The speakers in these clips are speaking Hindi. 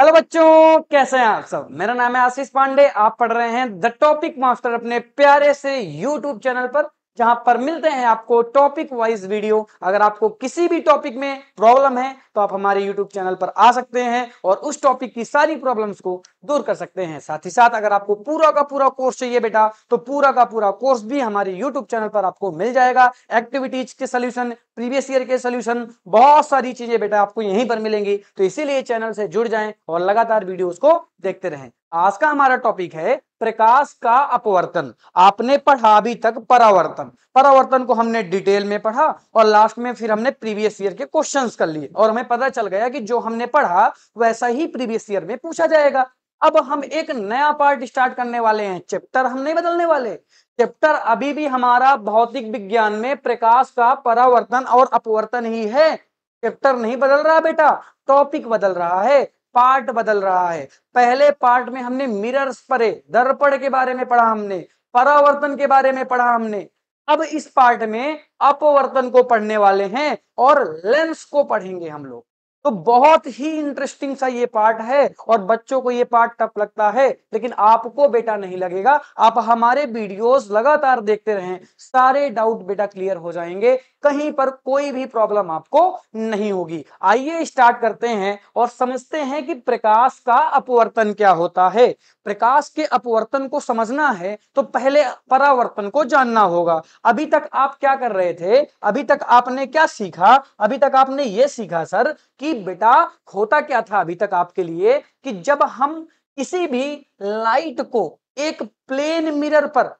हेलो बच्चों कैसे हैं आप सब मेरा नाम है आशीष पांडे आप पढ़ रहे हैं द टॉपिक मास्टर अपने प्यारे से यूट्यूब चैनल पर जहां पर मिलते हैं आपको टॉपिक वाइज वीडियो अगर आपको किसी भी टॉपिक में प्रॉब्लम है तो आप हमारे यूट्यूब चैनल पर आ सकते हैं और उस टॉपिक की सारी प्रॉब्लम्स को दूर कर सकते हैं साथ ही साथ अगर आपको पूरा का पूरा कोर्स चाहिए बेटा तो पूरा का पूरा कोर्स भी हमारे यूट्यूब चैनल पर आपको मिल जाएगा एक्टिविटीज के सोल्यूशन प्रीवियस ईयर के सोल्यूशन बहुत सारी चीजें बेटा आपको यहीं पर मिलेंगी तो इसीलिए चैनल से जुड़ जाए और लगातार वीडियो को देखते रहे आज का हमारा टॉपिक है प्रकाश का अपवर्तन आपने पढ़ा अभी तक परावर्तन परावर्तन को हमने डिटेल में पढ़ा और लास्ट में फिर हमने प्रीवियस ईयर के क्वेश्चंस कर लिए और हमें पता चल गया कि जो हमने पढ़ा वैसा ही प्रीवियस ईयर में पूछा जाएगा अब हम एक नया पार्ट स्टार्ट करने वाले हैं चैप्टर हम नहीं बदलने वाले चैप्टर अभी भी हमारा भौतिक विज्ञान में प्रकाश का परावर्तन और अपवर्तन ही है चैप्टर नहीं बदल रहा बेटा टॉपिक बदल रहा है पार्ट बदल रहा है पहले पार्ट में हमने मिरर्स परे दर्पण के बारे में पढ़ा हमने परावर्तन के बारे में पढ़ा हमने अब इस पार्ट में अपवर्तन को पढ़ने वाले हैं और लेंस को पढ़ेंगे हम लोग तो बहुत ही इंटरेस्टिंग सा ये पार्ट है और बच्चों को ये पार्ट टफ लगता है लेकिन आपको बेटा नहीं लगेगा आप हमारे वीडियोस लगातार देखते रहें सारे डाउट बेटा क्लियर हो जाएंगे कहीं पर कोई भी प्रॉब्लम आपको नहीं होगी आइए स्टार्ट करते हैं और समझते हैं कि प्रकाश का अपवर्तन क्या होता है प्रकाश के अपवर्तन को समझना है तो पहले परावर्तन को जानना होगा अभी तक आप क्या कर रहे थे अभी तक आपने क्या सीखा अभी तक आपने ये सीखा सर कि बेटा होता क्या था अभी तक आपके लिए कि जब हम किसी भी लाइट को एक प्लेन मिरर पर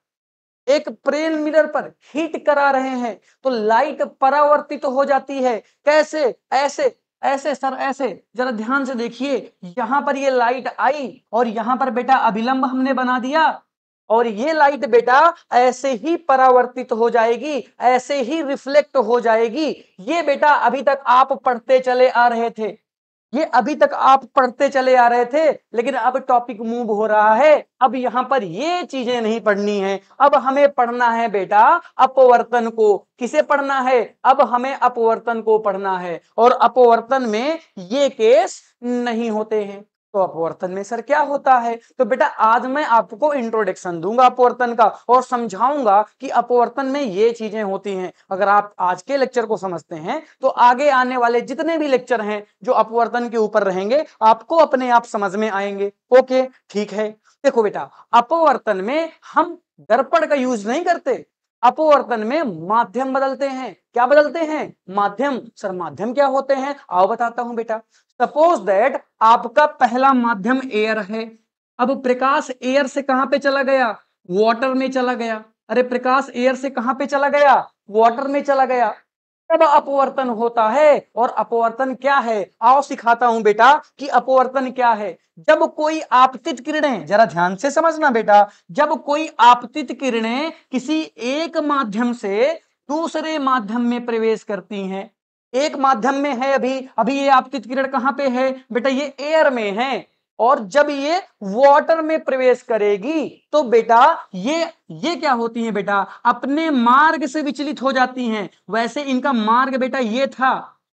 एक प्लेन मिरर पर हीट करा रहे हैं तो लाइट परावर्तित तो हो जाती है कैसे ऐसे ऐसे सर ऐसे जरा ध्यान से देखिए यहां पर ये लाइट आई और यहां पर बेटा अभिलंब हमने बना दिया और ये लाइट बेटा ऐसे ही परावर्तित हो जाएगी ऐसे ही रिफ्लेक्ट हो जाएगी ये बेटा अभी तक आप पढ़ते चले आ रहे थे ये अभी तक आप पढ़ते चले आ रहे थे लेकिन अब टॉपिक मूव हो रहा है अब यहां पर ये चीजें नहीं पढ़नी है अब हमें पढ़ना है बेटा अपवर्तन को किसे पढ़ना है अब हमें अपवर्तन को पढ़ना है और अपवर्तन में ये केस नहीं होते हैं तो अपवर्तन में सर क्या होता है तो बेटा आज मैं आपको इंट्रोडक्शन दूंगा अपवर्तन का और समझाऊंगा कि अपवर्तन में ये चीजें होती हैं अगर आप आज के लेक्चर को समझते हैं तो आगे आने वाले जितने भी लेक्चर हैं जो अपवर्तन के ऊपर रहेंगे आपको अपने आप समझ में आएंगे ओके ठीक है देखो बेटा अपवर्तन में हम दर्पण का यूज नहीं करते अपवर्तन में माध्यम बदलते हैं क्या बदलते हैं माध्यम सर माध्यम क्या होते हैं आओ बताता हूं बेटा सपोज दैट आपका पहला माध्यम एयर है अब प्रकाश एयर से कहां पे चला गया वाटर में चला गया अरे प्रकाश एयर से कहां पे चला गया वाटर में चला गया तब अपवर्तन होता है और अपवर्तन क्या है आओ सिखाता हूं बेटा कि अपवर्तन क्या है जब कोई आपतित किरणें जरा ध्यान से समझना बेटा जब कोई आपतित किरणें किसी एक माध्यम से दूसरे माध्यम में प्रवेश करती हैं एक माध्यम में है अभी अभी ये आपकी किरण कहाँ पे है बेटा ये एयर में है और जब ये वाटर में प्रवेश करेगी तो बेटा ये ये क्या होती है बेटा अपने मार्ग से विचलित हो जाती हैं वैसे इनका मार्ग बेटा ये था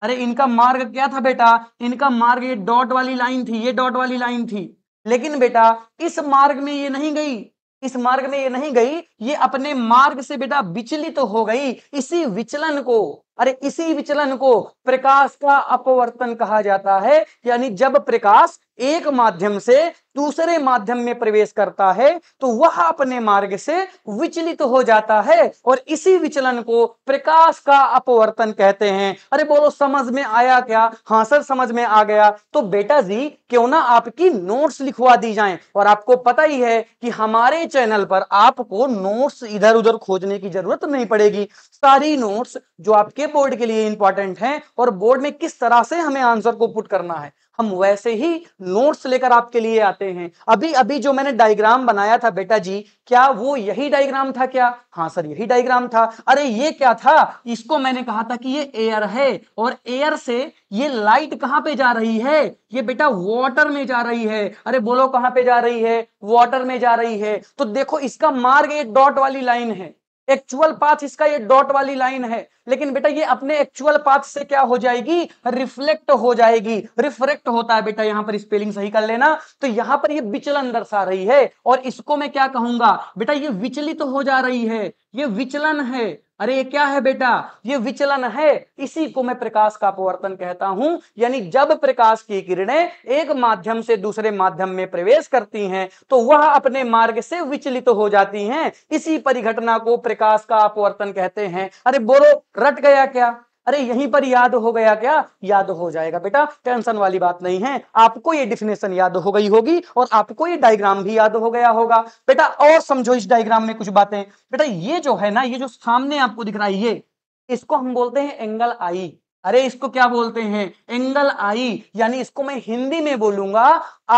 अरे इनका मार्ग क्या था बेटा इनका मार्ग ये डॉट वाली लाइन थी ये डॉट वाली लाइन थी लेकिन बेटा इस मार्ग में ये नहीं गई इस मार्ग में ये नहीं गई ये अपने मार्ग से बेटा विचलित तो हो गई इसी विचलन को अरे इसी विचलन को प्रकाश का अपवर्तन कहा जाता है यानी जब प्रकाश एक माध्यम से दूसरे माध्यम में प्रवेश करता है तो वह अपने मार्ग से विचलित हो जाता है और इसी विचलन को प्रकाश का अपवर्तन कहते हैं अरे बोलो समझ में आया क्या हाँ सर समझ में आ गया तो बेटा जी क्यों ना आपकी नोट्स लिखवा दी जाएं और आपको पता ही है कि हमारे चैनल पर आपको नोट्स इधर उधर खोजने की जरूरत नहीं पड़ेगी सारी नोट्स जो आपके बोर्ड के लिए इंपॉर्टेंट है और बोर्ड में किस तरह से हमें आंसर को पुट करना है हम वैसे ही नोट्स लेकर आपके लिए आते हैं अभी अभी जो मैंने डायग्राम बनाया था बेटा जी क्या वो यही डायग्राम था क्या हाँ सर यही डायग्राम था अरे ये क्या था इसको मैंने कहा था कि ये एयर है और एयर से ये लाइट कहाँ पे जा रही है ये बेटा वाटर में जा रही है अरे बोलो कहाँ पे जा रही है वाटर में जा रही है तो देखो इसका मार्ग ये डॉट वाली लाइन है एक्चुअल पाथ इसका ये डॉट वाली लाइन है लेकिन बेटा ये अपने एक्चुअल पाथ से क्या हो जाएगी रिफ्लेक्ट हो जाएगी रिफ्रेक्ट होता है बेटा यहां पर स्पेलिंग सही कर लेना तो यहां पर ये विचलन दर्शा रही है और इसको मैं क्या कहूंगा बेटा ये विचलित तो हो जा रही है ये विचलन है अरे ये क्या है बेटा ये विचलन है इसी को मैं प्रकाश का अपवर्तन कहता हूं यानी जब प्रकाश की किरणें एक माध्यम से दूसरे माध्यम में प्रवेश करती हैं तो वह अपने मार्ग से विचलित तो हो जाती हैं इसी परिघटना को प्रकाश का अपवर्तन कहते हैं अरे बोलो रट गया क्या अरे यहीं पर याद हो गया क्या याद हो जाएगा बेटा टेंशन वाली बात नहीं है आपको ये डिफिनेशन याद हो गई होगी और आपको ये डायग्राम भी याद हो गया होगा बेटा और समझो इस डायग्राम में कुछ बातें बेटा ये जो है ना ये जो सामने आपको दिख रहा है ये इसको हम बोलते हैं एंगल आई अरे इसको क्या बोलते हैं एंगल आई यानी इसको मैं हिंदी में बोलूंगा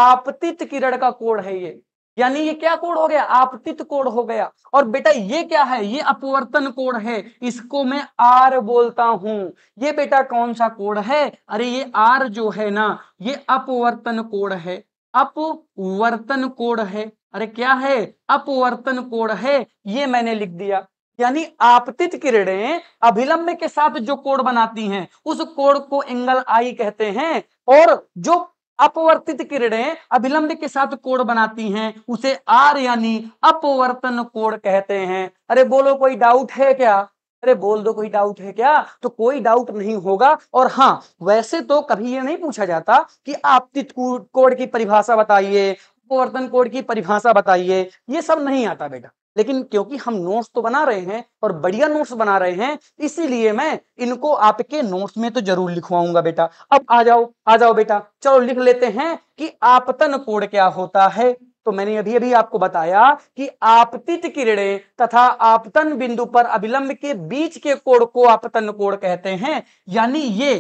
आपतित किरण का कोण है ये यानी ये क्या कोड हो गया आपतित कोड हो गया और बेटा ये क्या है ये अपवर्तन कोड है इसको मैं आर बोलता हूं ये बेटा कौन सा कोड है अरे ये आर जो है ना ये अपवर्तन कोड है अपवर्तन कोड है अरे क्या है अपवर्तन कोड है ये मैंने लिख दिया यानी आपतित किरणें अभिलंब के साथ जो कोड बनाती हैं उस कोड को एंगल आई कहते हैं और जो अपवर्तित किरणें अभिलंब के साथ कोण बनाती हैं उसे आर यानी अपवर्तन कोण कहते हैं अरे बोलो कोई डाउट है क्या अरे बोल दो कोई डाउट है क्या तो कोई डाउट नहीं होगा और हाँ वैसे तो कभी ये नहीं पूछा जाता कि आपतित कोड की परिभाषा बताइए अपवर्तन कोड की परिभाषा बताइए ये सब नहीं आता बेटा लेकिन क्योंकि हम नोट्स तो बना रहे हैं और बढ़िया नोट्स बना रहे हैं इसीलिए मैं इनको आपके नोट्स में तो जरूर लिखवाऊंगा बेटा अब आ जाओ आ जाओ बेटा चलो लिख लेते हैं कि आपतन कोण क्या होता है तो मैंने अभी अभी आपको बताया कि आपतित किरणें तथा आपतन बिंदु पर अभिलंब के बीच के कोण को आपतन कोण कहते हैं यानी ये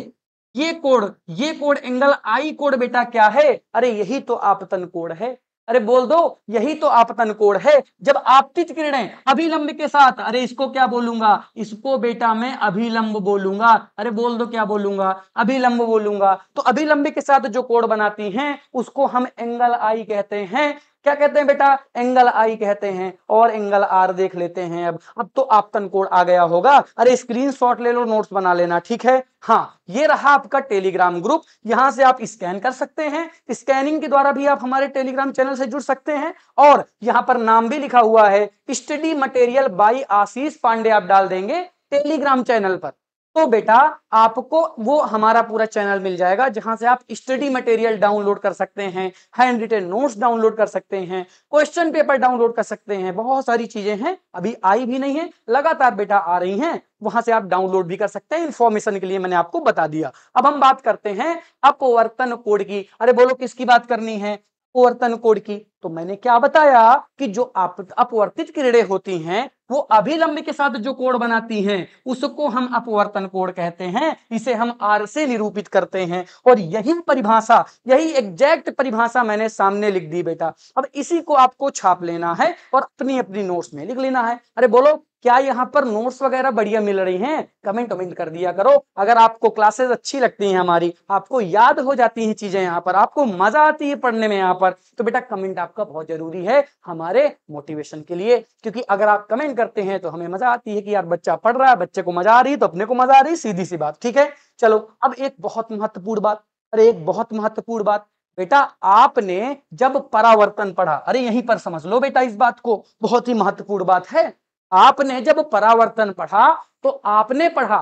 ये कोण ये कोण एंगल आई कोण बेटा क्या है अरे यही तो आपतन कोण है अरे बोल दो यही तो आपतन कोण है जब आपतित किरणें अभिलंब के साथ अरे इसको क्या बोलूंगा इसको बेटा मैं अभिलंब बोलूंगा अरे बोल दो क्या बोलूंगा अभिलंब बोलूंगा तो अभिलंब के साथ जो कोण बनाती हैं उसको हम एंगल आई कहते हैं क्या कहते हैं बेटा एंगल आई कहते हैं और एंगल आर देख लेते हैं अब अब तो आपतन कोण आ गया होगा अरे स्क्रीन शॉट ले लो नोट्स बना लेना ठीक है हाँ ये रहा आपका टेलीग्राम ग्रुप यहां से आप स्कैन कर सकते हैं स्कैनिंग के द्वारा भी आप हमारे टेलीग्राम चैनल से जुड़ सकते हैं और यहां पर नाम भी लिखा हुआ है study material by Ashish Pandey आप डाल देंगे टेलीग्राम चैनल पर तो बेटा आपको वो हमारा पूरा चैनल मिल जाएगा जहां से आप स्टडी मटेरियल डाउनलोड कर सकते हैं हैंड रिटेन नोट्स डाउनलोड कर सकते हैं क्वेश्चन पेपर डाउनलोड कर सकते हैं बहुत सारी चीजें हैं अभी आई भी नहीं है लगातार बेटा आ रही हैं वहां से आप डाउनलोड भी कर सकते हैं इंफॉर्मेशन के लिए मैंने आपको बता दिया अब हम बात करते हैं अपवर्तन कोड की अरे बोलो किसकी बात करनी है अपवर्तन कोड की तो मैंने क्या बताया कि जो आप अपवर्तित क्रीड़े होती हैं वो अभिलंब के साथ जो कोण बनाती हैं उसको हम अपवर्तन कोण कहते हैं इसे हम आर से निरूपित करते हैं और यही परिभाषा यही एग्जैक्ट परिभाषा मैंने सामने लिख दी बेटा अब इसी को आपको छाप लेना है और अपनी अपनी नोट्स में लिख लेना है अरे बोलो क्या यहाँ पर नोट्स वगैरह बढ़िया मिल रही हैं कमेंट कमेंट कर दिया करो अगर आपको क्लासेस अच्छी लगती हैं हमारी आपको याद हो जाती हैं चीजें यहाँ पर आपको मजा आती है पढ़ने में यहाँ पर तो बेटा कमेंट आपका बहुत जरूरी है हमारे मोटिवेशन के लिए क्योंकि अगर आप कमेंट करते हैं तो हमें मजा आती है कि यार बच्चा पढ़ रहा है बच्चे को मजा आ रही है तो अपने को मजा आ रही सीधी सी बात ठीक है चलो अब एक बहुत महत्वपूर्ण बात अरे एक बहुत महत्वपूर्ण बात बेटा आपने जब परावर्तन पढ़ा अरे यहीं पर समझ लो बेटा इस बात को बहुत ही महत्वपूर्ण बात है आपने जब परावर्तन पढ़ा तो आपने पढ़ा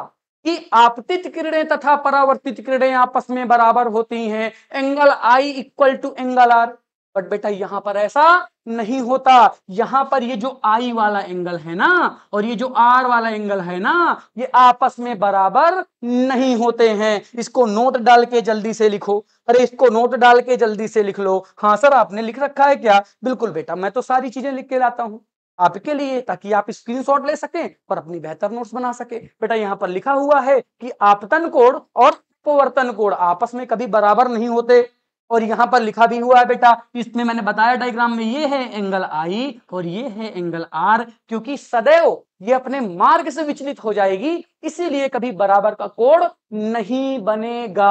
कि आपतित किरणें तथा परावर्तित किरणें आपस में बराबर होती हैं angle I equal to angle R but बेटा यहां पर ऐसा नहीं होता यहां पर ये जो आई वाला एंगल है ना और ये जो आर वाला एंगल है ना ये आपस में बराबर नहीं होते हैं इसको नोट डाल के जल्दी से लिखो अरे इसको नोट डाल के जल्दी से लिख लो हाँ सर आपने लिख रखा है क्या बिल्कुल बेटा मैं तो सारी चीजें लिख के लाता हूं आपके लिए ताकि आप स्क्रीनशॉट ले सकें और अपनी बेहतर नोट्स बना सके बेटा यहाँ पर लिखा हुआ है कि आपतन कोड और अपवर्तन कोड आपस में कभी बराबर नहीं होते और यहाँ पर लिखा भी हुआ है बेटा इसमें मैंने बताया डायग्राम में ये है एंगल आई और ये है एंगल आर क्योंकि सदैव ये अपने मार्ग से विचलित हो जाएगी इसीलिए कभी बराबर का कोड नहीं बनेगा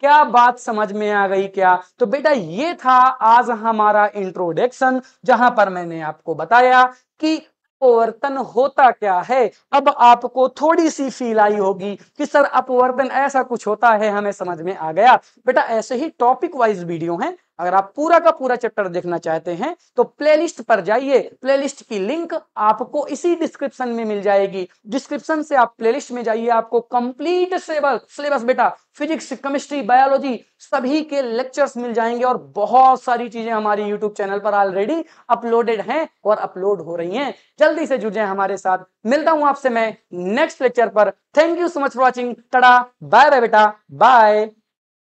क्या बात समझ में आ गई क्या तो बेटा ये था आज हमारा इंट्रोडक्शन जहां पर मैंने आपको बताया कि अपवर्तन होता क्या है अब आपको थोड़ी सी फील आई होगी कि सर अपवर्तन ऐसा कुछ होता है हमें समझ में आ गया बेटा ऐसे ही टॉपिक वाइज वीडियो हैं अगर आप पूरा का पूरा चैप्टर देखना चाहते हैं तो प्लेलिस्ट पर जाइए प्लेलिस्ट की लिंक आपको इसी डिस्क्रिप्शन में मिल जाएगी डिस्क्रिप्शन से आप प्लेलिस्ट में जाइए आपको कंप्लीट सिलेबस बेटा फिजिक्स केमिस्ट्री बायोलॉजी सभी के लेक्चर्स मिल जाएंगे और बहुत सारी चीजें हमारी यूट्यूब चैनल पर ऑलरेडी अपलोडेड हैं और अपलोड हो रही हैं जल्दी से जुड़े हमारे साथ मिलता हूं आपसे मैं नेक्स्ट लेक्चर पर thank you so much for watching tada bye bye बेटा बाय